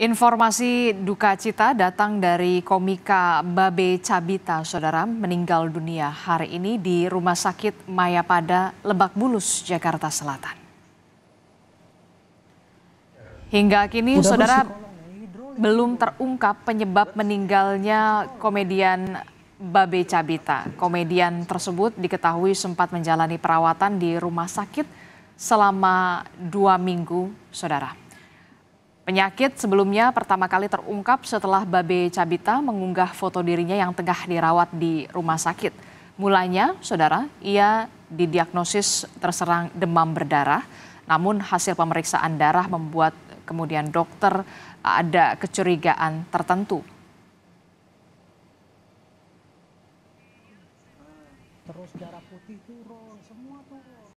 Informasi duka cita datang dari komika Babe Cabita, saudara, meninggal dunia hari ini di Rumah Sakit Mayapada, Lebak Bulus, Jakarta Selatan. Hingga kini, saudara, belum terungkap penyebab meninggalnya komedian Babe Cabita. Komedian tersebut diketahui sempat menjalani perawatan di rumah sakit selama dua minggu, saudara. Penyakit sebelumnya pertama kali terungkap setelah Babe Cabita mengunggah foto dirinya yang tengah dirawat di rumah sakit. Mulanya, saudara, ia didiagnosis terserang demam berdarah, namun hasil pemeriksaan darah membuat kemudian dokter ada kecurigaan tertentu. Terus darah putih turun, semua turun.